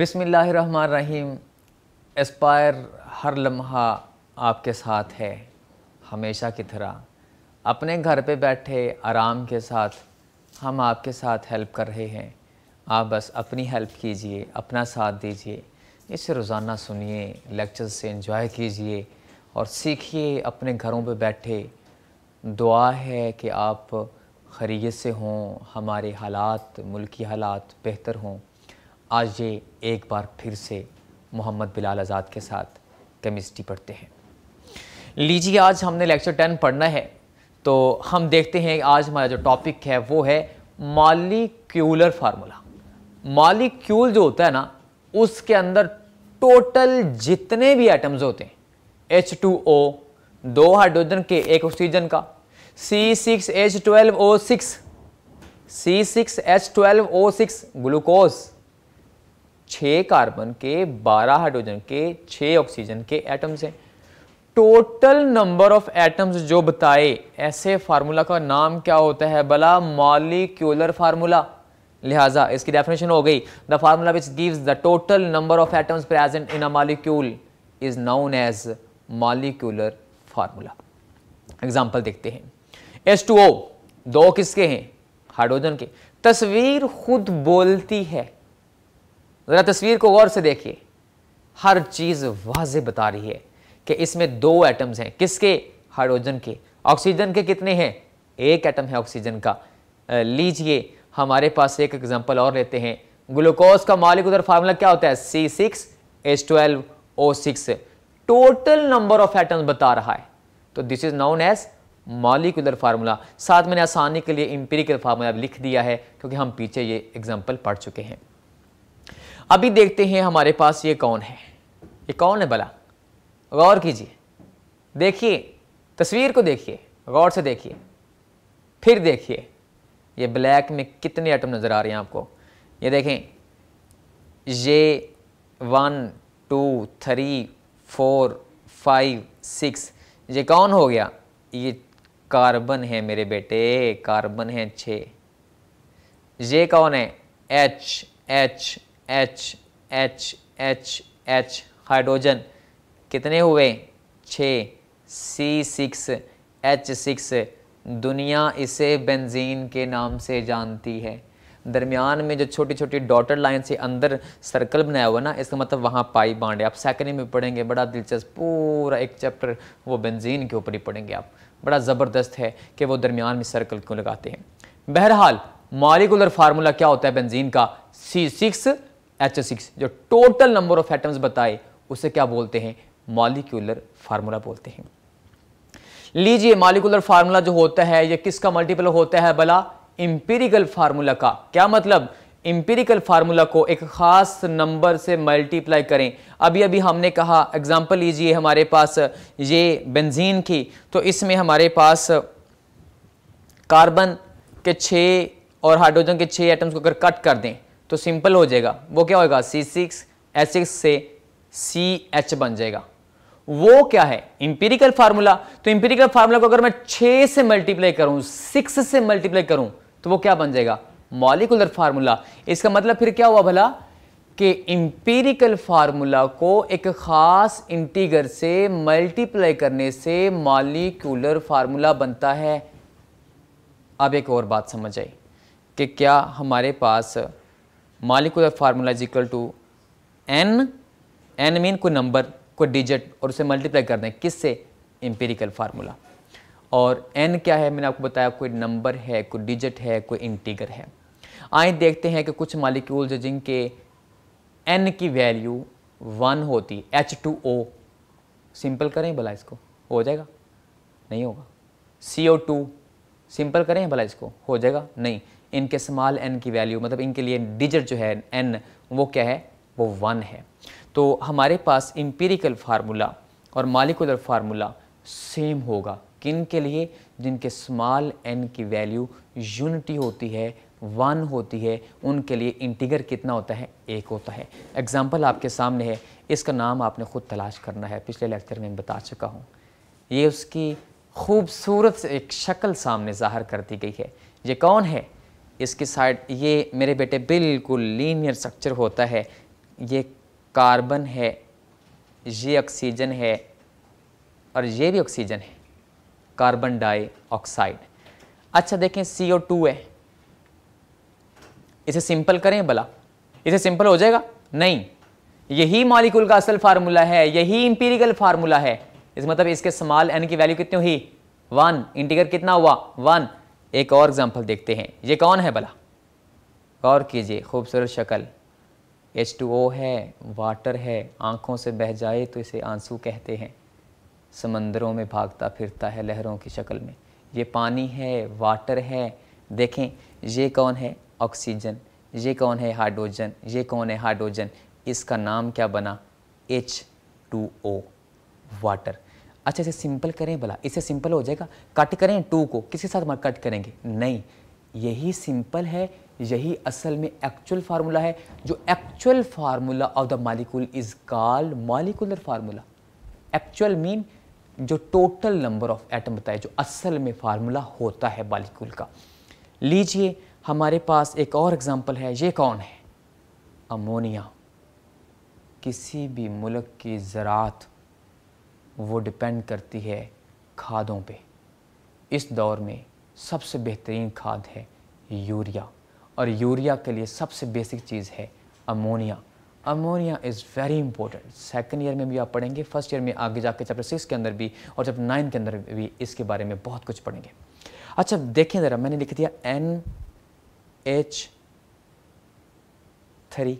बिसमीम एस्पायर हर लम्हा आपके साथ है हमेशा की तरह अपने घर पे बैठे आराम के साथ हम आपके साथ हेल्प कर रहे हैं आप बस अपनी हेल्प कीजिए अपना साथ दीजिए इसे रोज़ाना सुनिए लेक्चर से इंजॉय कीजिए और सीखिए अपने घरों पे बैठे दुआ है कि आप खरीत से हों हमारे हालात मुल्की हालात बेहतर हों आज ये एक बार फिर से मोहम्मद बिलाल आज़ाद के साथ केमिस्ट्री पढ़ते हैं लीजिए आज हमने लेक्चर टेन पढ़ना है तो हम देखते हैं आज हमारा जो टॉपिक है वो है मालिक्यूलर फार्मूला मालिक्यूल जो होता है ना उसके अंदर टोटल जितने भी एटम्स होते हैं एच टू ओ दो हाइड्रोजन के एक ऑक्सीजन का C six H twelve O six C six H twelve O six glucose छः कार्बन के बारह हाइड्रोजन के छः ऑक्सीजन के एटम्स हैं टोटल नंबर ऑफ एटम्स जो बताए ऐसे फार्मूला का नाम क्या होता है भला मॉलिक्यूलर फार्मूला लिहाजा इसकी डेफिनेशन हो गई the formula which gives the total number of atoms present in a molecule is known as molecular formula example देखते हैं एस टू ओ दो किसके हैं हाइड्रोजन के तस्वीर खुद बोलती है ज़रा तस्वीर को गौर से देखिए हर चीज़ वाज बता रही है कि इसमें दो एटम्स हैं किसके हाइड्रोजन के ऑक्सीजन के कितने हैं एक एटम है ऑक्सीजन का लीजिए हमारे पास एक एग्जांपल और लेते हैं ग्लूकोज का मालिक उधर फार्मूला क्या होता है C six H twelve O six total number of atoms बता रहा है तो this is known as molecular formula साथ मैंने आसानी के लिए इंपेरिकल फार्मूला लिख दिया है क्योंकि हम पीछे ये एग्जाम्पल पढ़ चुके हैं अभी देखते हैं हमारे पास ये कौन है ये कौन है भला गौर कीजिए देखिए तस्वीर को देखिए गौर से देखिए फिर देखिए ये ब्लैक में कितने आइटम नज़र आ रहे हैं आपको ये देखें ये one two three four five six ये कौन हो गया ये कार्बन है मेरे बेटे कार्बन है छः ये कौन है H H H H H H hydrogen कितने हुए छः सी सिक्स एच सिक्स दुनिया इसे बेंजीन के नाम से जानती है दरमियान में जो छोटी छोटी डॉटर लाइन से अंदर सर्कल बनाया हुआ ना इसका मतलब वहाँ पाई बांड है आप सेकंड में पढ़ेंगे बड़ा दिलचस्प पूरा एक चैप्टर वो बेंजीन के ऊपर ही पढ़ेंगे आप बड़ा ज़बरदस्त है कि वो दरमियान में सर्कल क्यों लगाते हैं बहरहाल मॉलिकुलर फार्मूला क्या होता है बेंजीन का सी सिक्स एच सिक्स जो टोटल नंबर ऑफ एटम्स बताए उसे क्या बोलते हैं मॉलिक्यूलर फार्मूला बोलते हैं लीजिए मॉलिकुलर फार्मूला जो होता है यह किसका मल्टीपल होता है भला इंपेरिकल फार्मूला का क्या मतलब इंपेरिकल फार्मूला को एक खास नंबर से मल्टीप्लाई करें अभी अभी हमने कहा एग्जांपल लीजिए हमारे पास ये बेंजीन की तो इसमें हमारे पास कार्बन के छः और हाइड्रोजन के छः एटम्स को अगर कट कर दें तो सिंपल हो जाएगा वो क्या होगा सी सिक्स एच सिक्स से सी एच बन जाएगा वो क्या है इंपेरिकल फार्मूला तो इंपेरिकल फार्मूला को अगर मैं छः से मल्टीप्लाई करूं सिक्स से मल्टीप्लाई करूं तो वो क्या बन जाएगा मॉलिकुलर फार्मूला इसका मतलब फिर क्या हुआ भला कि इंपेरिकल फार्मूला को एक खास इंटीगर से मल्टीप्लाई करने से मॉलिकुलर फार्मूला बनता है अब एक और बात समझ आई कि क्या हमारे पास molecular formula is equal to n n mean कोई नंबर कोई डिजिट और उसे मल्टीप्लाई कर दें किस से एम्पेरिकल फार्मूला और एन क्या है मैंने आपको बताया कोई नंबर है कोई डिजिट है कोई इंटीगर है आए देखते हैं कि कुछ मालिक्यूल्स जिनके एन की वैल्यू वन होती है एच टू ओ सिंपल करें भला इसको हो जाएगा नहीं होगा सी ओ टू सिंपल करें भला इसको हो जाएगा नहीं इनके स्मॉल एन की वैल्यू मतलब इनके लिए डिजिट जो है एन वो क्या है वो वन है तो हमारे पास इम्पेरिकल फार्मूला और मालिकुलर फार्मूला सेम होगा किन के लिए जिनके स्मॉल एन की वैल्यू यूनिटी होती है वन होती है उनके लिए इंटीगर कितना होता है एक होता है एग्जाम्पल आपके सामने है इसका नाम आपने खुद तलाश करना है पिछले लेक्चर में बता चुका हूँ ये उसकी खूबसूरत एक शक्ल सामने ज़ाहर कर दी गई है ये कौन है इसकी साइड ये मेरे बेटे बिल्कुल लीनियर स्ट्रक्चर होता है ये कार्बन है ये ऑक्सीजन है और ये भी ऑक्सीजन है कार्बन डाइऑक्साइड अच्छा देखें सी ओ टू है इसे सिंपल करें भला इसे सिंपल हो जाएगा नहीं यही मॉलिक्यूल का असल फार्मूला है यही इंपीरिकल फार्मूला है इस मतलब इसके समाल एन की वैल्यू कितनी हुई वन इंटीगर कितना हुआ वन एक और एग्ज़ाम्पल देखते हैं ये कौन है भला गौर कीजिए खूबसूरत शक्ल एच टू ओ है वाटर है आँखों से बह जाए तो इसे आंसू कहते हैं समंदरों में भागता फिरता है लहरों की शक्ल में ये पानी है वाटर है देखें ये कौन है ऑक्सीजन ये कौन है हाइड्रोजन ये कौन है हाइड्रोजन इसका नाम क्या बना एच टू ओ वाटर अच्छा इसे सिंपल करें भला इससे सिंपल हो जाएगा कट करें टू को किसके साथ कट करेंगे नहीं यही सिंपल है यही असल में एक्चुअल फार्मूला है जो actual formula of the molecule is called molecular formula actual mean जो टोटल नंबर ऑफ एटम बताए जो असल में फार्मूला होता है मालिकूल का लीजिए हमारे पास एक और एग्जांपल है ये कौन है अमोनिया किसी भी मुल्क की ज़रात वो डिपेंड करती है खादों पे इस दौर में सबसे बेहतरीन खाद है यूरिया और यूरिया के लिए सबसे बेसिक चीज़ है ammonia ammonia is very important second year में भी आप पढ़ेंगे फर्स्ट ईयर में आगे जाके चैप्टर सिक्स के अंदर भी और चैप्टर नाइन के अंदर भी इसके बारे में बहुत कुछ पढ़ेंगे अच्छा देखें ज़रा मैंने लिख दिया एन एच थ्री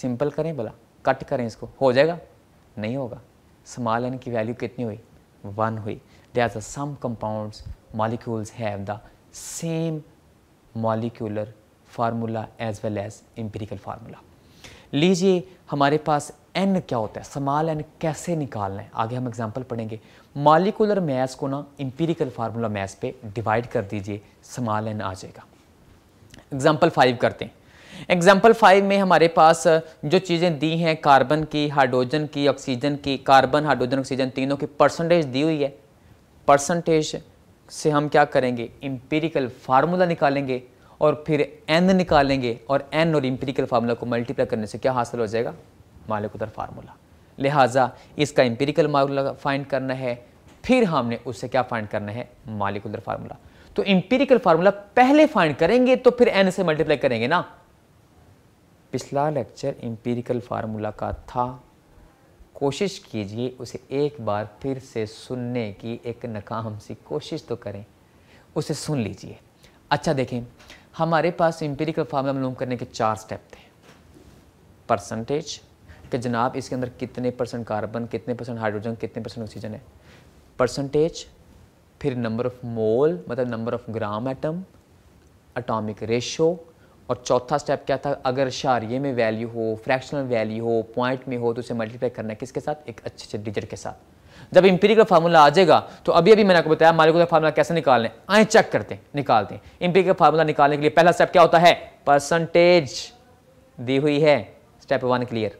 सिंपल करें भला कट करें इसको हो जाएगा नहीं होगा स्मॉल एन की वैल्यू कितनी हुई वन हुई लिहाजा some compounds molecules have the same molecular formula as well as empirical formula लीजिए हमारे पास एन क्या होता है समाल एन कैसे निकालना है आगे हम एग्जाम्पल पढ़ेंगे मॉलिकुलर मैथ्स को ना एम्पेरिकल फार्मूला मैथ पे डिवाइड कर दीजिए समाल एन आ जाएगा एग्जाम्पल फाइव करते हैं एग्जाम्पल फाइव में हमारे पास जो चीज़ें दी हैं कार्बन की हाइड्रोजन की ऑक्सीजन की कार्बन हाइड्रोजन ऑक्सीजन तीनों की परसेंटेज दी हुई है परसेंटेज से हम क्या करेंगे इम्पेरिकल फार्मूला निकालेंगे और फिर एन निकालेंगे और एन और इम्पेरिकल फार्मूला को मल्टीप्लाई करने से क्या हासिल हो जाएगा मालिकुदर फार्मूला लिहाजा इसका इम्पेरिकल मामूला फाइंड करना है फिर हमने उससे क्या फाइंड करना है मालिकुदर फार्मूला तो इम्पेरिकल फार्मूला पहले फाइंड करेंगे तो फिर एन से मल्टीप्लाई करेंगे ना पिछला लेक्चर इम्पीरिकल फार्मूला का था कोशिश कीजिए उसे एक बार फिर से सुनने की एक नाकाम सी कोशिश तो करें उसे सुन लीजिए अच्छा देखें हमारे पास इम्पीरिकल फार्मूला मालूम करने के चार स्टेप थे परसेंटेज कि जनाब इसके अंदर कितने परसेंट कार्बन कितने परसेंट हाइड्रोजन कितने परसेंट ऑक्सीजन है परसेंटेज फिर नंबर ऑफ़ मोल मतलब number of gram atom atomic ratio और चौथा स्टेप क्या था अगर शारिये में वैल्यू हो फ्रैक्शनल वैल्यू हो पॉइंट में हो तो उसे मल्टीप्लाई करना किसके साथ एक अच्छे अच्छे डिजिट के साथ जब इंपेरिकल फार्मूला आ जाएगा तो अभी अभी मैंने आपको बताया मालिक फार्मूला कैसे निकालने आए चेक करते हैं निकालते हैं इंपेरिकल फार्मूला निकालने के लिए पहला स्टेप क्या होता है परसेंटेज दी हुई है स्टेप वन क्लियर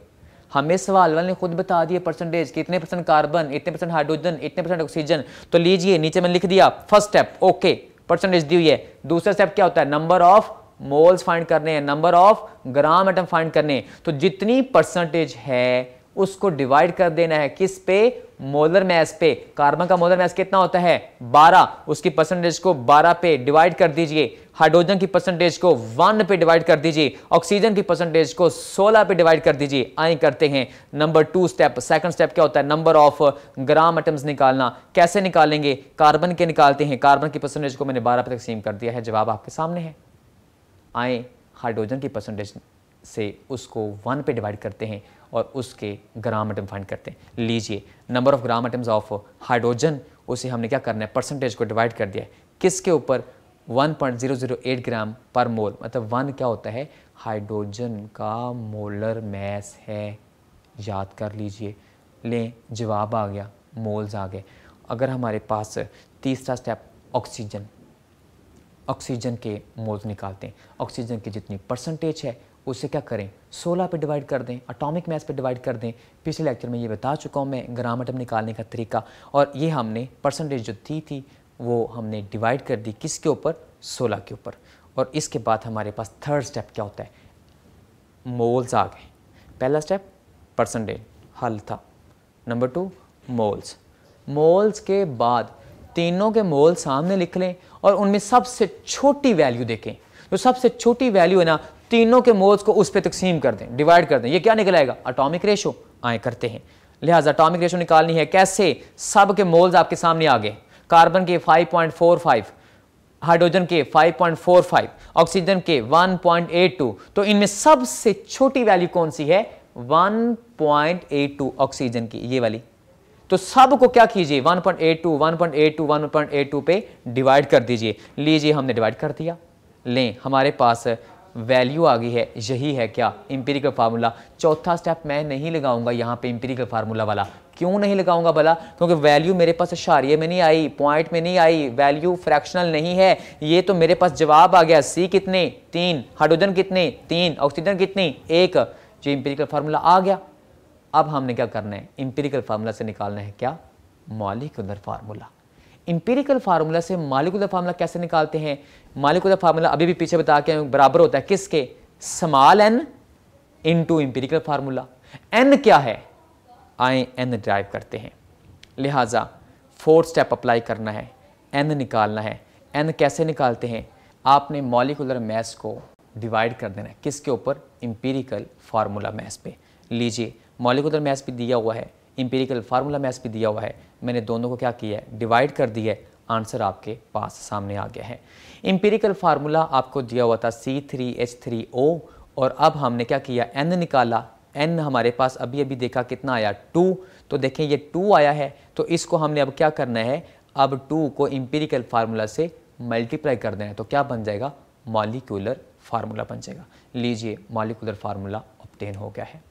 हमें सवाल वाले ने खुद बता दिए परसेंटेज कि इतने परसेंट कार्बन इतने परसेंट हाइड्रोजन इतने परसेंट ऑक्सीजन तो लीजिए नीचे मैंने लिख दिया फर्स्ट स्टेप ओके परसेंटेज दी हुई है दूसरा स्टेप क्या होता है नंबर ऑफ मोल्स फाइंड करने हैं number of gram atom find करने तो जितनी परसेंटेज है उसको डिवाइड कर देना है किस पे मोलर मैस पे कार्बन का मोलर मैस कितना होता है 12 उसकी परसेंटेज को 12 पे डिवाइड कर दीजिए हाइड्रोजन की परसेंटेज को 1 पे डिवाइड कर दीजिए ऑक्सीजन की परसेंटेज को 16 पे डिवाइड कर दीजिए आई करते हैं number two step second step क्या होता है नंबर ऑफ ग्राम एटम्स निकालना कैसे निकालेंगे कार्बन के निकालते हैं कार्बन की परसेंटेज को मैंने बारह पे तकसीम कर दिया है जवाब आपके सामने है आए हाइड्रोजन की परसेंटेज से उसको वन पे डिवाइड करते हैं और उसके ग्राम आइटम फाइंड करते हैं लीजिए number of gram atoms of hydrogen उसे हमने क्या करना है परसेंटेज को डिवाइड कर दिया है किसके ऊपर 1.008 ग्राम पर मोल मतलब वन क्या होता है हाइड्रोजन का मोलर मैस है याद कर लीजिए लें जवाब आ गया मोल्स आ गए अगर हमारे पास तीसरा स्टेप ऑक्सीजन ऑक्सीजन के मोल्स निकालते हैं ऑक्सीजन की जितनी परसेंटेज है उसे क्या करें 16 पे डिवाइड कर दें अटोमिक मैथ पे डिवाइड कर दें पिछले लेक्चर में ये बता चुका हूँ मैं ग्राम एटम निकालने का तरीका और ये हमने परसेंटेज जो थी थी वो हमने डिवाइड कर दी किसके ऊपर 16 के ऊपर और इसके बाद हमारे पास थर्ड स्टेप क्या होता है मोल्स आ गए पहला स्टेप परसेंटेज हल था नंबर टू मोल्स मोल्स के बाद तीनों के मोल सामने लिख लें और उनमें सबसे छोटी वैल्यू देखें जो सबसे छोटी वैल्यू है ना तीनों के मोल्स को उस पर तकसीम कर दें डिवाइड कर दें ये क्या निकलाएगा अटोमिक रेशो आए करते हैं लिहाजा अटोमिक रेशो निकालनी है कैसे सब के मोल्स आपके सामने आ गए कार्बन के 5.45 हाइड्रोजन के 5.45 ऑक्सीजन के 1.82 तो इनमें सबसे छोटी वैल्यू कौन सी है 1.82 ऑक्सीजन की ये वाली तो सब को क्या कीजिए 1.82 1.82 1.82 पे डिवाइड कर दीजिए लीजिए हमने डिवाइड कर दिया लें हमारे पास वैल्यू आ गई है यही है क्या इंपेरिकल फार्मूला चौथा स्टेप मैं नहीं लगाऊंगा यहाँ पे इंपेरिकल फार्मूला वाला क्यों नहीं लगाऊंगा भला क्योंकि वैल्यू मेरे पास इशारे में नहीं आई पॉइंट में नहीं आई वैल्यू फ्रैक्शनल नहीं है ये तो मेरे पास जवाब आ गया सी कितने तीन हाइड्रोजन कितने तीन ऑक्सीजन कितनी एक जो इंपेरिकल फार्मूला आ गया अब हमने क्या करना है इंपेरिकल फार्मूला से निकालना है क्या मालिकुलर फार्मूला इंपेरिकल फार्मूला से मालिकुलर फार्मूला कैसे निकालते हैं मालिकुलर फार्मूला अभी भी पीछे बता के बराबर होता है किसके small N into empirical formula N क्या है आई एन ड्राइव करते हैं लिहाजा फोर्थ स्टेप अप्लाई करना है एन निकालना है एन कैसे निकालते हैं आपने मॉलिकुलर मैथ्स को डिवाइड कर देना है किसके ऊपर इंपेरिकल फार्मूला मैथ्स पे लीजिए मॉलिकुलर मैथ्स भी दिया हुआ है इम्पेरिकल फार्मूला मैथ्स भी दिया हुआ है मैंने दोनों को क्या किया है डिवाइड कर दिया है आंसर आपके पास सामने आ गया है इम्पेरिकल फार्मूला आपको दिया हुआ था C three H three O और अब हमने क्या किया एन निकाला एन हमारे पास अभी अभी देखा कितना आया टू तो देखें ये टू आया है तो इसको हमने अब क्या करना है अब टू को इम्पेरिकल फार्मूला से मल्टीप्लाई कर देना है तो क्या बन जाएगा मॉलिक्यूलर फार्मूला बन जाएगा लीजिए मॉलिकुलर फार्मूला ऑप्टेन हो गया है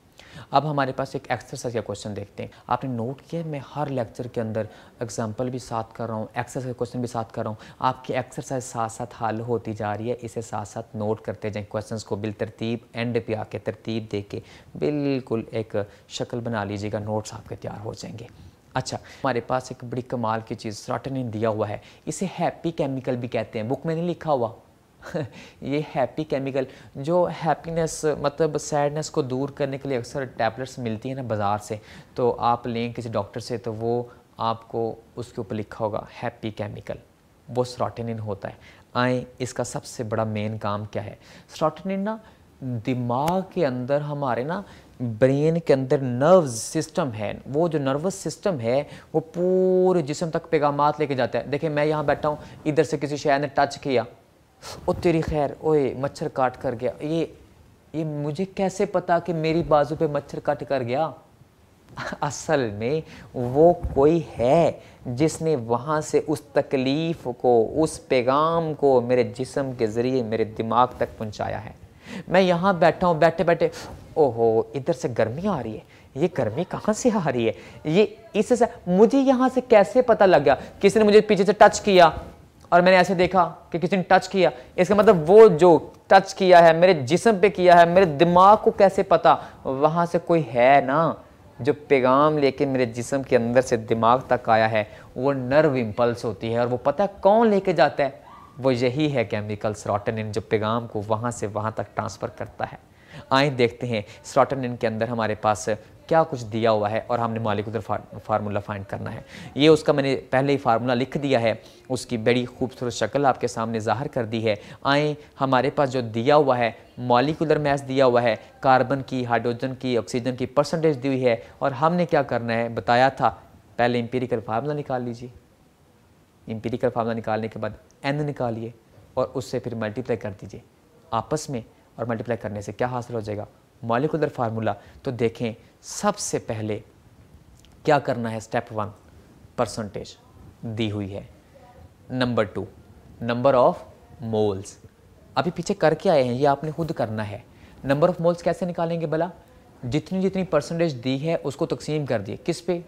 अब हमारे पास एक एक्सरसाइज का क्वेश्चन देखते हैं आपने नोट किया मैं हर लेक्चर के अंदर एग्जाम्पल भी साथ कर रहा हूँ एक्सरसाइज क्वेश्चन भी साथ कर रहा हूँ आपकी एक्सरसाइज साथ साथ हल होती जा रही है इसे साथ साथ नोट करते जाएँ क्वेश्चन को बिल तरतीब एंड पे आके तरतीब दे के बिल्कुल एक शक्ल बना लीजिएगा नोट्स आपके तैयार हो जाएंगे अच्छा हमारे पास एक बड़ी कमाल की चीज़ सर्टन दिया हुआ है इसे हैप्पी केमिकल भी कहते हैं बुक में नहीं लिखा हुआ ये हैप्पी केमिकल जो हैप्पीनेस मतलब सैडनेस को दूर करने के लिए अक्सर टैबलेट्स मिलती हैं ना बाज़ार से तो आप लें किसी डॉक्टर से तो वो आपको उसके ऊपर लिखा होगा हैप्पी केमिकल वो स्रॉटेनिन होता है आए इसका सबसे बड़ा मेन काम क्या है स्रॉटेनिन ना दिमाग के अंदर हमारे ना ब्रेन के अंदर नर्व सिस्टम है वो जो नर्वस सिस्टम है वो पूरे जिसम तक पैगाम लेके जाता है देखिए मैं यहाँ बैठा हूँ इधर से किसी शहर ने टच किया ओ तेरी खैर ओए मच्छर काट कर गया ये ये मुझे कैसे पता कि मेरी बाजू पे मच्छर काट कर गया असल में वो कोई है जिसने वहाँ से उस तकलीफ़ को उस पैगाम को मेरे जिसम के ज़रिए मेरे दिमाग तक पहुँचाया है मैं यहाँ बैठा हूँ बैठे बैठे ओहो इधर से गर्मी आ रही है ये गर्मी कहाँ से आ रही है ये इससे मुझे यहाँ से कैसे पता लग गया किसी ने मुझे पीछे से टच किया और मैंने ऐसे देखा कि किसी ने टच किया इसका मतलब वो जो टच किया है मेरे जिसम पे किया है मेरे दिमाग को कैसे पता वहाँ से कोई है ना जो पैगाम लेके मेरे जिसम के अंदर से दिमाग तक आया है वो नर्व इम्पल्स होती है और वो पता है कौन लेके जाता है वो यही है केमिकल स्रॉटनिन जो पैगाम को वहाँ से वहाँ तक ट्रांसफ़र करता है आए देखते हैं सरोटनिन के अंदर हमारे पास क्या कुछ दिया हुआ है और हमने मालिक उधर फार्मूला फाइंड करना है ये उसका मैंने पहले ही फार्मूला लिख दिया है उसकी बड़ी खूबसूरत शक्ल आपके सामने ज़ाहिर कर दी है आए हमारे पास जो दिया हुआ है मॉलिकुलर मैस दिया हुआ है कार्बन की हाइड्रोजन की ऑक्सीजन की परसेंटेज दी हुई है और हमने क्या करना है बताया था पहले एम्पेरिकल फार्मूला निकाल लीजिए एम्पेरिकल फार्मूला निकालने के बाद एन निकालिए और उससे फिर मल्टीप्लाई कर दीजिए आपस में और मल्टीप्लाई करने से क्या हासिल हो जाएगा मालिकुलर फार्मूला तो देखें सबसे पहले क्या करना है स्टेप वन परसेंटेज दी हुई है number two number of moles अभी पीछे करके आए हैं ये आपने खुद करना है नंबर ऑफ मोल्स कैसे निकालेंगे भला जितनी जितनी परसेंटेज दी है उसको तकसीम कर दिए किस पे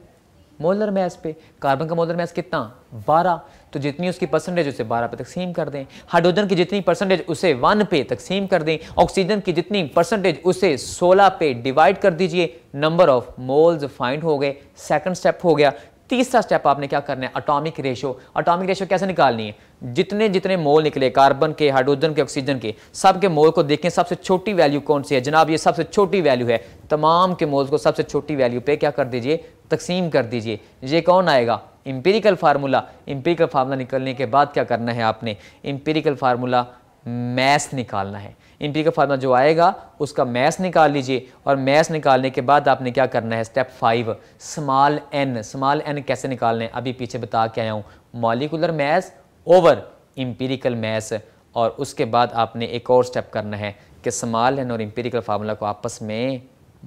मोलर मैस पे कार्बन का मोलर मैस कितना बारह तो जितनी उसकी परसेंटेज उसे बारह पे तकसीम कर दें हाइड्रोजन की जितनी परसेंटेज उसे वन पे तकसीम कर दें ऑक्सीजन की जितनी परसेंटेज उसे सोलह पे डिवाइड कर दीजिए नंबर ऑफ मोल्स फाइंड हो गए सेकंड स्टेप हो गया तीसरा स्टेप आपने क्या करना है अटोमिक रेशो अटोमिक रेशो कैसे निकालनी है जितने जितने मोल निकले कार्बन के हाइड्रोजन के ऑक्सीजन के सबके मोल को देखें सबसे छोटी वैल्यू कौन सी है जनाब ये सबसे छोटी वैल्यू है तमाम के मोल को सबसे छोटी वैल्यू पे क्या कर दीजिए तकसीम कर दीजिए ये कौन आएगा इम्पेरिकल फार्मूला इम्पेरिकल फार्मूला निकलने के बाद क्या करना है आपने इम्पेरिकल फार्मूला मैथ निकालना है इनपी का फार्मूला जो आएगा उसका मैथ निकाल लीजिए और मैथ निकालने के बाद आपने क्या करना है step five small n small n कैसे निकालने अभी पीछे बता के आया हूँ molecular math over empirical math और उसके बाद आपने एक और स्टेप करना है कि स्मॉल एन और इम्पीरिकल फार्मूला को आपस में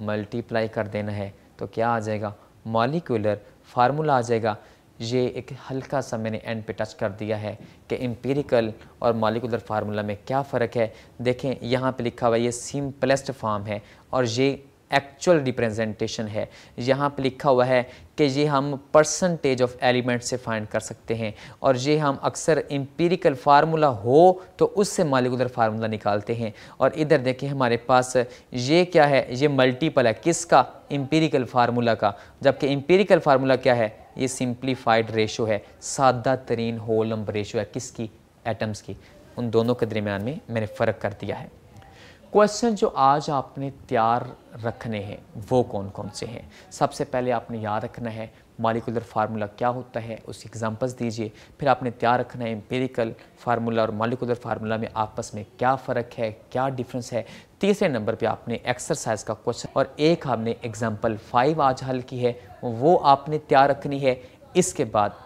मल्टीप्लाई कर देना है तो क्या आ जाएगा मॉलिकुलर फार्मूला आ जाएगा ये एक हल्का सा मैंने एंड पे टच कर दिया है कि एम्पेरिकल और मालिकुलर फार्मूला में क्या फ़र्क है देखें यहाँ पे लिखा हुआ ये सिंपलेस्ट फॉर्म है और ये एक्चुअल रिप्रेजेंटेशन है यहाँ पे लिखा हुआ है कि ये हम परसेंटेज ऑफ एलिमेंट से फाइंड कर सकते हैं और ये हम अक्सर इम्पेरिकल फार्मूला हो तो उससे मालिकुलर फार्मूला निकालते हैं और इधर देखें हमारे पास ये क्या है ये मल्टीपल है किसका इम्पेरिकल फार्मूला का जबकि इम्पेरिकल फार्मूला क्या है ये सिंप्लीफाइड रेशो है सादा तरीन होल नंबर रेशो है किसकी एटम्स की उन दोनों के दरमियान में मैंने फ़र्क कर दिया है क्वेश्चन जो आज आपने तैयार रखने हैं वो कौन कौन से हैं सबसे पहले आपने याद रखना है मालिकुलर फार्मूला क्या होता है उस एग्जांपल्स दीजिए फिर आपने तैयार रखना है एम्पेरिकल फार्मूला और मालिकुलर फार्मूला में आपस में क्या फ़र्क है क्या डिफरेंस है तीसरे नंबर पे आपने एक्सरसाइज का क्वेश्चन और एक आपने एग्जांपल फाइव आज हल की है वो आपने तैयार रखनी है इसके बाद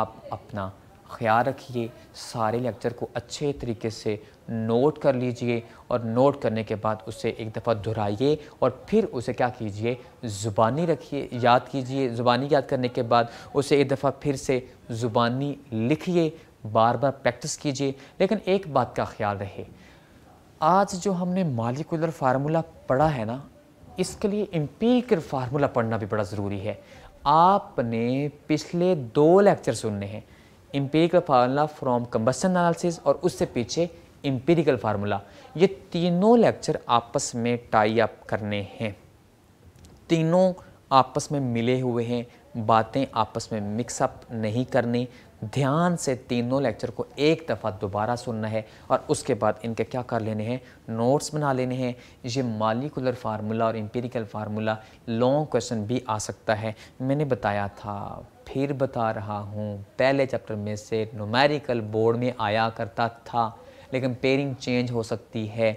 आप अपना ख्याल रखिए सारे लेक्चर को अच्छे तरीके से नोट कर लीजिए और नोट करने के बाद उसे एक दफ़ा दोहराइए और फिर उसे क्या कीजिए ज़ुबानी रखिए याद कीजिए ज़ुबानी याद करने के बाद उसे एक दफ़ा फिर से ज़ुबानी लिखिए बार बार प्रैक्टिस कीजिए लेकिन एक बात का ख्याल रहे आज जो हमने मालिकुलर फार्मूला पढ़ा है ना इसके लिए इम्पीकर फार्मूला पढ़ना भी बड़ा ज़रूरी है आपने पिछले दो लेक्चर सुनने हैं empirical formula from combustion analysis और उससे पीछे इम्पेरिकल फार्मूला ये तीनों लेक्चर आपस में टाई अप करने हैं तीनों आपस में मिले हुए हैं बातें आपस में मिक्सअप नहीं करनी ध्यान से तीनों लेक्चर को एक दफ़ा दोबारा सुनना है और उसके बाद इनके क्या कर लेने हैं नोट्स बना लेने हैं ये मालिकुलर फार्मूला और इम्पेरिकल फार्मूला लॉन्ग क्वेश्चन भी आ सकता है मैंने बताया था फिर बता रहा हूँ पहले चैप्टर में से नोमेरिकल बोर्ड में आया करता था लेकिन पेयरिंग चेंज हो सकती है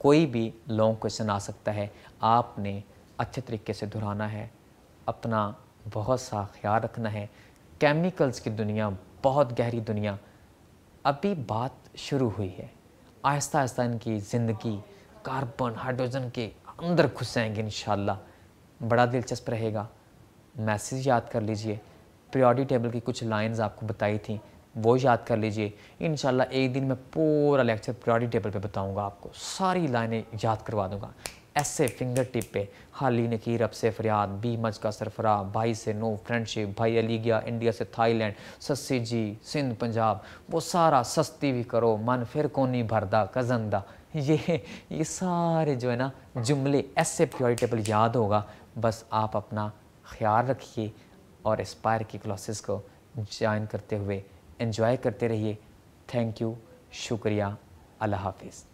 कोई भी लॉन्ग क्वेश्चन आ सकता है आपने अच्छे तरीके से दोहराना है अपना बहुत सा ख्याल रखना है केमिकल्स की दुनिया बहुत गहरी दुनिया अभी बात शुरू हुई है आहिस्ता आहिस्ता इनकी ज़िंदगी कार्बन हाइड्रोजन के अंदर घुस जाएंगे इन बड़ा दिलचस्प रहेगा मैसेज याद कर लीजिए प्रियोडी टेबल की कुछ लाइंस आपको बताई थी वो याद कर लीजिए इन एक दिन मैं पूरा लेक्चर प्रियोडी टेबल पे बताऊंगा आपको सारी लाइनें याद करवा दूंगा ऐसे फिंगर टिप पे हाली ने की रब से फरियाद बी मज का सरफरा भाई से नो फ्रेंडशिप भाई अली गया इंडिया से थाईलैंड सस्सी जी सिंध पंजाब वो सारा सस्ती भी करो मन फिर कोनी भरदा कजन दा ये ये सारे जो है ना जुमले ऐसे प्योरिटेबल याद होगा बस आप अपना ख्याल रखिए और इस्पायर की क्लासेस को ज्वाइन करते हुए इन्जॉय करते रहिए थैंक यू शुक्रिया अल्लाह हाफिज़